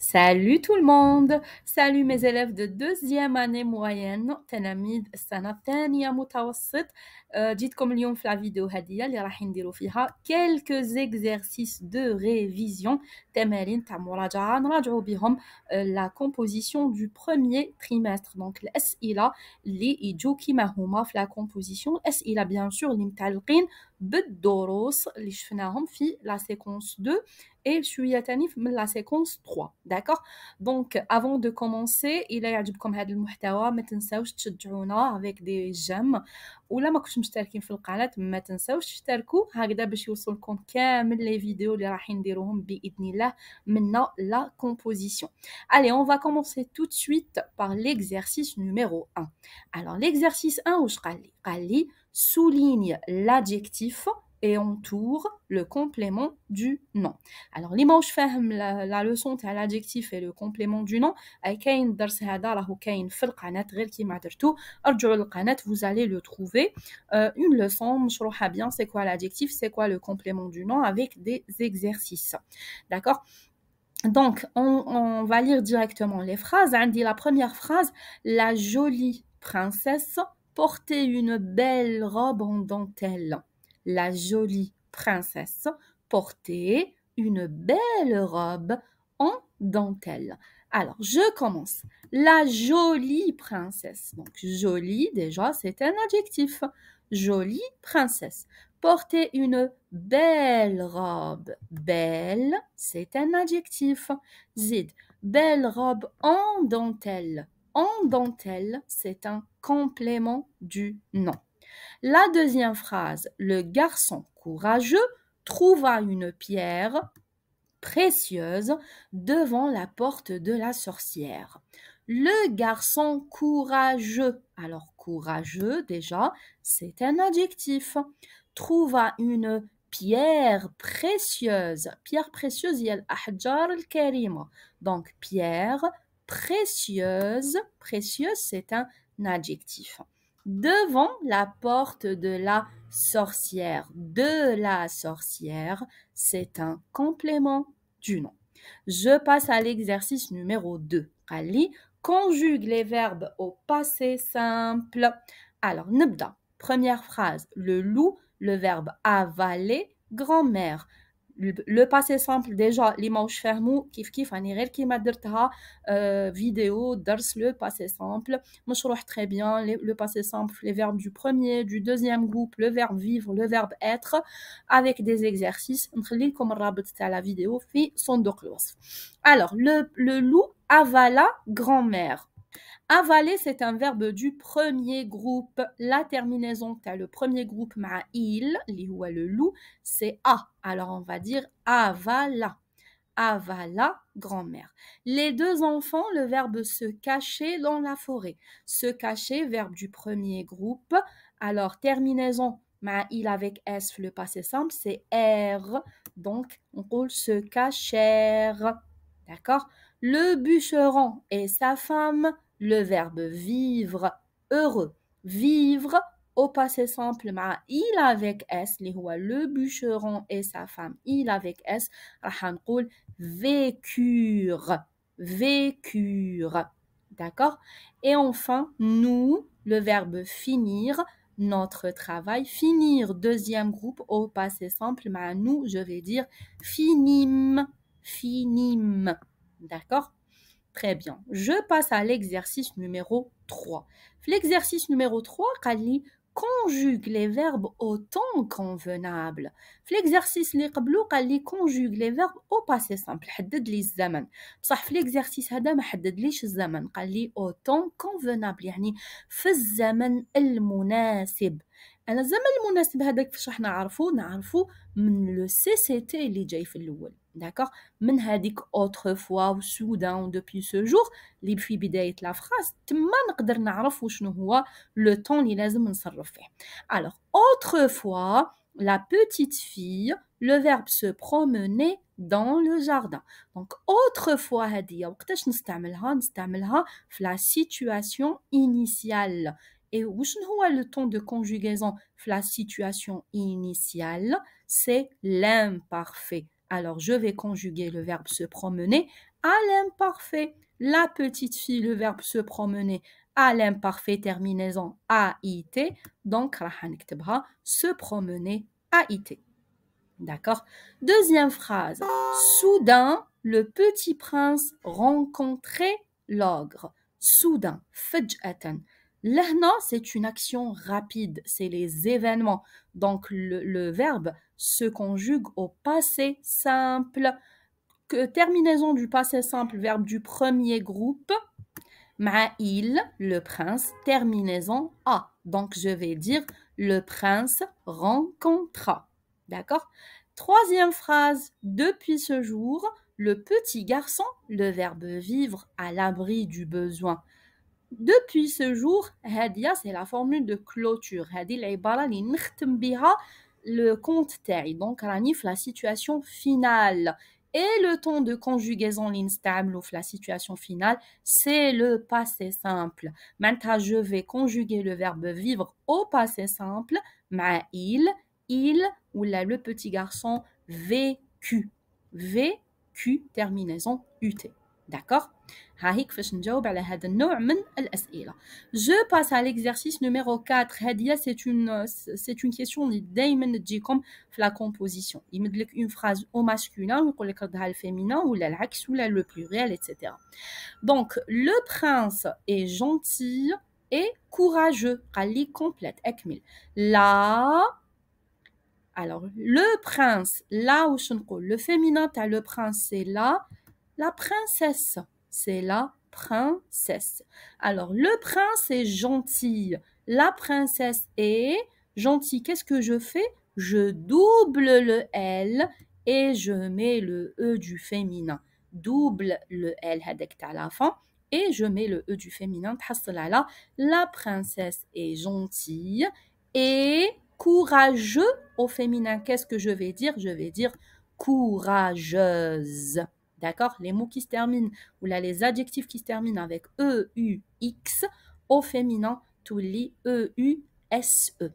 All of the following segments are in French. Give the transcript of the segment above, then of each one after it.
Salut tout le monde! Salut mes élèves de deuxième année moyenne, Tenamid Sanatania Mutawassit. Euh, dites comme Lyon flavido vidéo Hadia, Lirahin quelques exercices de révision. Temerin Tamorajan Rajobihom, euh, la composition du premier trimestre. Donc, s a li Ijouki Mahouma, la composition. S-Ila, bien sûr, l'imtalrin, Bedoros, li Shfenahom, fi la séquence 2 et Shuya Tanif la séquence 3. D'accord Donc, avant de commencer, il y a du comme le muhtawa, mettez-vous à avec des j'aime. Ou ولا ما كنتش مشتركين في القناة ما تنساوش تشتركوا هكذا باش يوصلكم كامل لي فيديو اللي راح نديروهم بإذن الله من la composition. allez on va commencer tout de suite par l'exercice numéro 1 alors l'exercice 1 واش قال لي قال لي souligne l'adjectif et entoure le complément du nom. Alors, l'image ferme la, leçon à l'adjectif et le complément du nom, vous allez le trouver euh, une leçon bien c'est quoi l'adjectif c'est quoi le complément du nom avec des exercices. D'accord donc, on, on, va lire directement les phrases. On hein, dit la première phrase, la jolie princesse portait une belle robe en dentelle la jolie princesse portait une belle robe en dentelle. Alors, je commence. La jolie princesse. Donc, jolie, déjà, c'est un adjectif. Jolie princesse. Porter une belle robe. Belle, c'est un adjectif. Zid. Belle robe en dentelle. En dentelle, c'est un complément du nom. La deuxième phrase, le garçon courageux trouva une pierre précieuse devant la porte de la sorcière. Le garçon courageux, alors courageux déjà, c'est un adjectif, trouva une pierre précieuse. Pierre précieuse, il y a al Donc pierre précieuse, précieuse c'est un adjectif devant la porte de la sorcière. De la sorcière, c'est un complément du nom. Je passe à l'exercice numéro 2. Ali conjugue les verbes au passé simple. Alors, nubda. Première phrase, le loup, le verbe avaler, grand-mère le passé simple déjà les manches fermou, kif kif ani غير كيما درتها vidéo درس le passé simple مش très bien le passé simple les verbes du premier du deuxième groupe le verbe vivre le verbe être avec des exercices Entre les الرابط à la vidéo في son alors le loup avala grand-mère Avaler, c'est un verbe du premier groupe. La terminaison tu as le premier groupe ma il, li ou le loup, c'est a. Alors on va dire avala. Avala, grand-mère. Les deux enfants, le verbe se cacher dans la forêt. Se cacher, verbe du premier groupe. Alors terminaison ma il avec s, le passé simple, c'est r. Donc on roule se cacher. D'accord le bûcheron et sa femme, le verbe vivre, heureux, vivre au passé simple il avec s les le bûcheron et sa femme il avec s va vécure vécure d'accord et enfin nous le verbe finir notre travail finir deuxième groupe au passé simple nous je vais dire finim finim D'accord Très bien. Je passe à l'exercice numéro 3. L'exercice numéro 3, Kali conjugue les verbes au temps convenable. L'exercice li Kali conjugue les verbes au passé simple. حدد لي الزمن. بصح l'exercice هذا ما au temps convenable يعني في الزمن انا الزمن المناسب هذاك فاش راح نعرفو نعرفو من لو سي سي تي اللي جاي في الاول داكوغ من هذيك اوتر فوا وسودان دوبي سو جور اللي في بدايه لا فراس تما نقدر نعرف شنو هو لو طون اللي لازم نصرف فيه الوغ اوتر فوا la في لو le سو se دون لو جاردان دونك Donc فوا هذه وقتاش نستعملها نستعملها في لا situation انيسيال Et le temps de conjugaison la situation initiale C'est l'imparfait. Alors, je vais conjuguer le verbe se promener à l'imparfait. La petite fille, le verbe se promener à l'imparfait terminaison AIT. Donc, se promener AIT. D'accord Deuxième phrase. Soudain, le petit prince rencontrait l'ogre. Soudain, faj'atan. L'ahna, c'est une action rapide, c'est les événements. Donc le, verbe se conjugue au passé simple. Que, terminaison du passé simple, verbe du premier groupe. il, le prince, terminaison a. Donc je vais dire le prince rencontra. D'accord Troisième phrase, depuis ce jour, le petit garçon, le verbe vivre à l'abri du besoin. Depuis ce jour, Hadia, c'est la formule de clôture. Hadi le compte Donc, ranif, la situation finale. Et le temps de conjugaison ou la situation finale, c'est le passé simple. Maintenant, je vais conjuguer le verbe vivre au passé simple, ma il, il, ou le petit garçon, vécu. q terminaison UT. D'accord je passe à l'exercice numéro 4 c'est une c'est une question de de comme la composition. Il me a une phrase au masculin ou pour le féminin ou la le pluriel, etc. Donc le prince est gentil et courageux. Allez complète. La alors le prince là ou le féminin le prince c'est là la princesse c'est la princesse. Alors, le prince est gentil. La princesse est gentille. Qu'est-ce que je fais Je double le L et je mets le E du féminin. Double le L, à la fin. Et je mets le E du féminin. La princesse est gentille et courageux au féminin. Qu'est-ce que je vais dire Je vais dire courageuse. D'accord Les mots qui se terminent, ou là les adjectifs qui se terminent avec E, U, X, au féminin, tout lit E, U, S, E.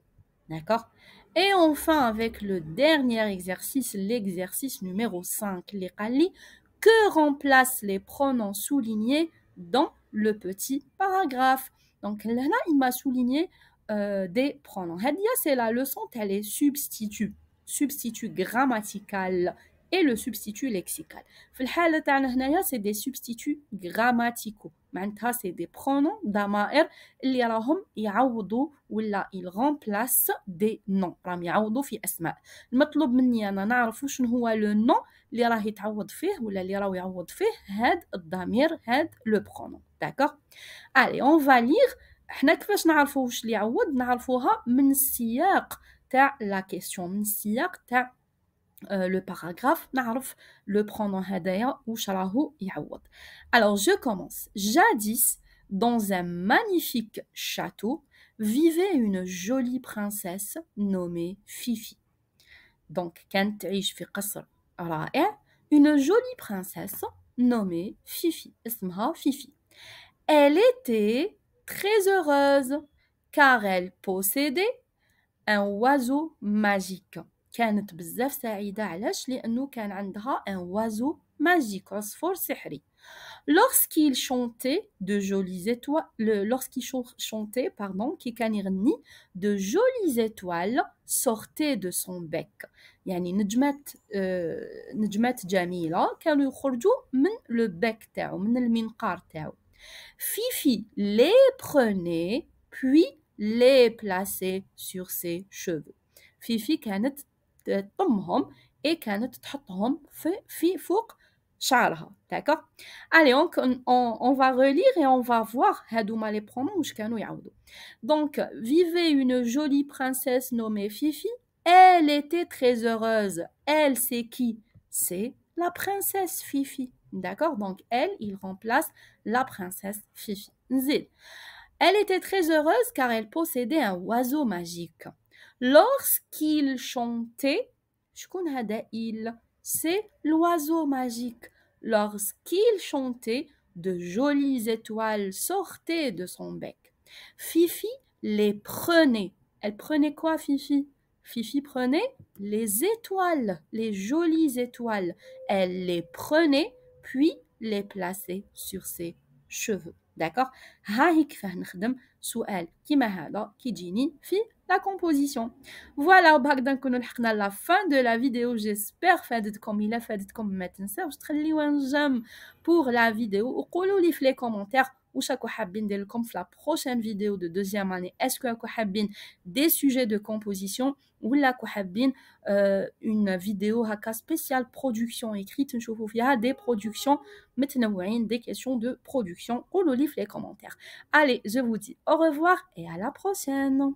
D'accord Et enfin, avec le dernier exercice, l'exercice numéro 5, les rallyes. que remplacent les pronoms soulignés dans le petit paragraphe Donc là, il m'a souligné euh, des pronoms. Hadia, c'est la leçon, elle est substitut, substitut grammatical. et le substitut lexical. في الحالة تاعنا هنايا سي دي سبستيتو غراماتيكو معناتها سي دي برونون ضمائر اللي راهم يعوضوا ولا il remplace دي نون راهم يعوضوا في اسماء المطلوب مني انا نعرف شنو هو لو نون اللي راه يتعوض فيه ولا اللي راه يعوض فيه هاد الضمير هاد لو برونون داكوغ الي اون فا ليغ حنا كيفاش نعرفوا واش اللي يعوض نعرفوها من السياق تاع لا كيسيون من السياق تاع Euh, le paragraphe, le pronom Hadaya ou Alors je commence. Jadis, dans un magnifique château, vivait une jolie princesse nommée Fifi. Donc, كانت une jolie princesse nommée Fifi. Fifi. Elle était très heureuse car elle possédait un oiseau magique. كانت بزاف علاش lorsqu'il chantait de jolies étoiles lorsqu'il chantait pardon qui de jolies étoiles sortaient de son bec يعني نجمات نجمات جميله كانوا يخرجوا من تاعو من المنقار تاعو Fifi les prenait puis les plaçait sur ses cheveux Fifi كانت et كانت تحطهم في, في d'accord allez on, va relire et on va voir les واش donc vivait une jolie princesse nommée Fifi elle était très heureuse elle c'est qui c'est la princesse Fifi d'accord donc elle il remplace la princesse Fifi elle était très heureuse car elle possédait un oiseau magique Lorsqu'il chantait, il, c'est l'oiseau magique. Lorsqu'il chantait, de jolies étoiles sortaient de son bec. Fifi les prenait. Elle prenait quoi, Fifi Fifi prenait les étoiles, les jolies étoiles. Elle les prenait, puis les plaçait sur ses cheveux. D'accord? composition. Voilà, Bagdan Kunulhna, la fin de la vidéo. J'espère que comme il a fait comme maintenant. Je très un j'aime pour la vidéo. Ou les commentaires. Ou chaque habin de la prochaine vidéo de deuxième année. Est-ce que avez des sujets de composition ou la habin euh, une vidéo cas spéciale production écrite. Je vous fais des productions. Maintenant, des questions de production. Ou livre les commentaires. Allez, je vous dis au revoir et à la prochaine.